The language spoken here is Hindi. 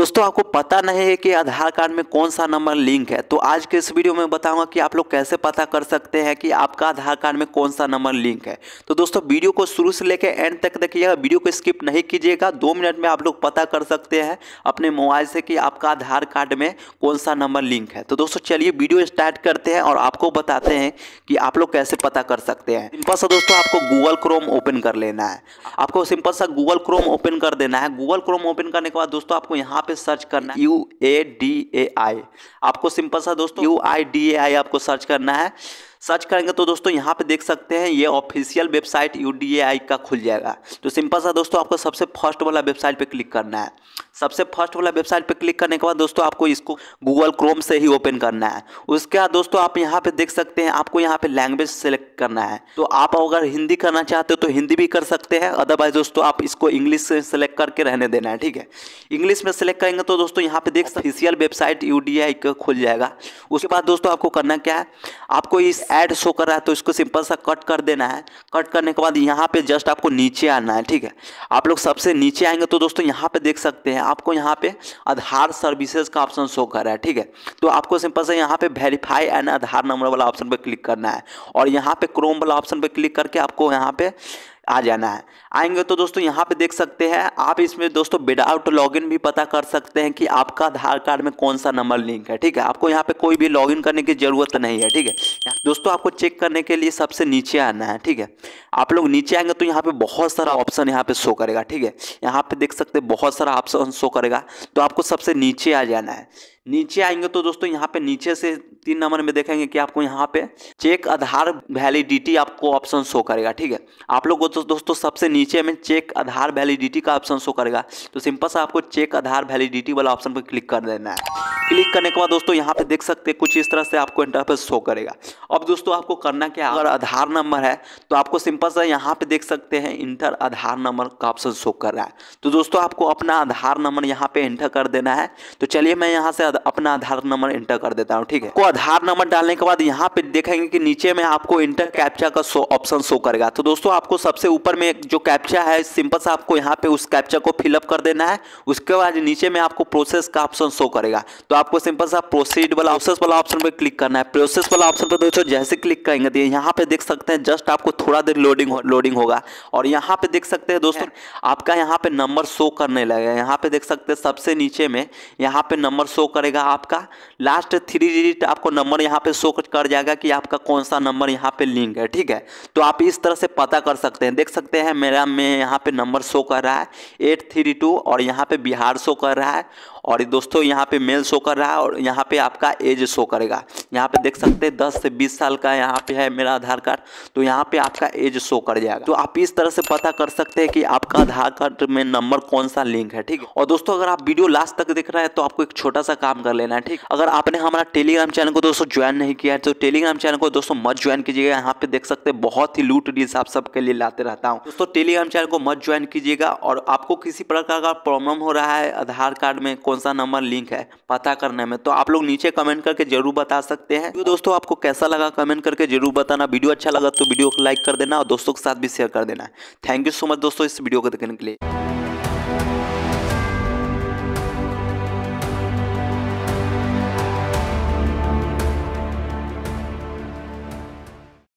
दोस्तों आपको पता नहीं है कि आधार कार्ड में कौन सा नंबर लिंक है तो आज के इस वीडियो में बताऊंगा कि आप लोग कैसे पता कर सकते हैं कि आपका आधार कार्ड में कौन सा नंबर लिंक है तो दोस्तों वीडियो को शुरू से लेकर एंड तक देखिएगा वीडियो को स्किप नहीं कीजिएगा दो मिनट में आप लोग पता कर सकते हैं अपने मोबाइल से कि आपका आधार कार्ड में कौन सा नंबर लिंक है तो दोस्तों चलिए वीडियो स्टार्ट करते हैं और आपको बताते हैं कि आप लोग कैसे पता कर सकते हैं सिंपल सा दोस्तों आपको गूगल क्रोम ओपन कर लेना है आपको सिंपल सा गूगल क्रोम ओपन कर देना है गूगल क्रोम ओपन करने के बाद दोस्तों आपको यहाँ पे सर्च करना है यू ए डी ए आई आपको सिंपल सा दोस्तों यू आई डी ए आई आपको सर्च करना है सर्च करेंगे तो दोस्तों यहाँ पे देख सकते हैं ये ऑफिशियल वेबसाइट यू का खुल जाएगा तो सिंपल सा दोस्तों आपको सबसे फर्स्ट वाला वेबसाइट पे क्लिक करना है सबसे फर्स्ट वाला वेबसाइट पे क्लिक करने के बाद दोस्तों आपको इसको गूगल क्रोम से ही ओपन करना है उसके बाद दोस्तों आप यहाँ पे देख सकते हैं आपको यहाँ पे लैंग्वेज सेलेक्ट करना है तो आप अगर हिंदी करना चाहते हो तो हिंदी भी कर सकते हैं अदरवाइज दोस्तों आप इसको इंग्लिश से सेलेक्ट करके रहने देना है ठीक है इंग्लिश में सेलेक्ट करेंगे तो दोस्तों यहाँ पे देख ऑफिशियल वेबसाइट यू खुल जाएगा उसके बाद दोस्तों आपको करना क्या है आपको इस ऐड शो कर रहा है तो इसको सिंपल सा कट कर देना है कट करने के बाद यहाँ पे जस्ट आपको नीचे आना है ठीक है आप लोग सबसे नीचे आएंगे तो दोस्तों यहाँ पे देख सकते हैं आपको यहाँ पे आधार सर्विसेज का ऑप्शन शो कर रहा है ठीक है तो आपको सिंपल से यहाँ पे वेरीफाई एंड आधार नंबर वाला ऑप्शन पर क्लिक करना है और यहाँ पे क्रोम वाला ऑप्शन पर क्लिक करके आपको यहाँ पे आ जाना है आएंगे तो दोस्तों यहाँ पे देख सकते हैं आप इसमें दोस्तों विदाउट लॉगिन भी पता कर सकते हैं कि आपका आधार कार्ड में कौन सा नंबर लिंक है ठीक है आपको यहाँ पे कोई भी लॉगिन करने की ज़रूरत नहीं है ठीक है दोस्तों आपको चेक करने के लिए सबसे नीचे आना है ठीक है आप लोग नीचे आएंगे तो यहाँ पर बहुत सारा ऑप्शन यहाँ पर शो करेगा ठीक है यहाँ पर देख सकते बहुत सारा ऑप्शन शो करेगा तो आपको सबसे नीचे आ जाना है नीचे आएंगे तो दोस्तों यहाँ पे नीचे से तीन नंबर में देखेंगे कि आपको यहाँ पे चेक आधार वैलिडिटी आपको ऑप्शन शो करेगा ठीक है आप लोग को तो दोस्तों सबसे नीचे में चेक आधार वैलिडिटी का ऑप्शन शो करेगा तो सिंपल सा आपको चेक आधार वैलिडिटी वाला ऑप्शन पर क्लिक कर देना है क्लिक करने के बाद दोस्तों यहाँ पे देख सकते हैं कुछ इस तरह से आपको इंटरफेस शो करेगा अब दोस्तों आपको करना क्या अगर आधार नंबर है तो आपको सिंपल सा यहाँ पे देख सकते हैं इंटर आधार नंबर का ऑप्शन शो कर रहा है तो दोस्तों आपको अपना आधार नंबर यहाँ पे इंटर कर देना है तो चलिए मैं यहाँ से अपना आधार नंबर इंटर कर देता हूँ ठीक है को आधार नंबर डालने के बाद यहाँ पे देखेंगे कि नीचे में आपको इंटर कैप्चा का ऑप्शन शो करेगा तो दोस्तों आपको सबसे ऊपर में जो कैप्चा है सिंपल सा आपको यहाँ पे उस कैप्चा को फिलअप कर देना है उसके बाद नीचे में आपको प्रोसेस का ऑप्शन शो करेगा तो आपको सिंपल सा प्रोसीड वाला प्रोसेस वाला ऑप्शन पर क्लिक करना है प्रोसेस वाला ऑप्शन पर दोस्तों जैसे क्लिक करेंगे तो यहाँ पे देख सकते हैं जस्ट आपको थोड़ा देर लोडिंग लोडिंग होगा और यहाँ पे देख सकते हैं दोस्तों आपका यहाँ पे नंबर शो करने लगेगा यहाँ पे देख सकते हैं सबसे नीचे में यहाँ पे नंबर शो कर करेगा आपका लास्ट थ्री डिजिट आपको नंबर यहाँ पे शो कर जाएगा कि आपका कौन सा नंबर यहाँ पे लिंक है ठीक है तो आप इस तरह से पता कर सकते हैं देख सकते हैं मेरा में यहाँ पे नंबर शो कर रहा है एट थ्री टू और यहाँ पे बिहार शो कर रहा है और दोस्तों यहाँ पे मेल शो कर रहा है और यहाँ पे आपका एज शो करेगा यहाँ पे देख सकते हैं दस से बीस साल का यहाँ पे है मेरा आधार कार्ड तो यहाँ पे आपका एज शो कर जाएगा तो आप इस तरह से पता कर सकते हैं कि आपका आधार कार्ड में नंबर कौन सा लिंक है ठीक है और दोस्तों अगर आप वीडियो लास्ट तक देख रहे हैं तो आपको एक छोटा सा काम कर लेना है ठीक अगर आपने हमारा टेलीग्राम चैनल को दोस्तों ज्वाइन नहीं किया है तो टेलीग्राम चैनल को दोस्तों मत ज्वाइन कीजिएगा यहाँ पे देख सकते हैं बहुत ही लूट डील आप सबके लिए लाते रहता हूँ दोस्तों टेलीग्राम चैनल को मत ज्वाइन कीजिएगा और आपको किसी प्रकार का प्रॉब्लम हो रहा है आधार कार्ड में कौन सा नंबर लिंक है पता करने में तो आप लोग नीचे कमेंट करके जरूर बता सकते हैं तो दोस्तों आपको कैसा लगा कमेंट करके जरूर बताना वीडियो अच्छा लगा तो वीडियो को लाइक कर देना और दोस्तों के साथ भी शेयर कर देना थैंक यू सो मच दोस्तों इस वीडियो को देखने के लिए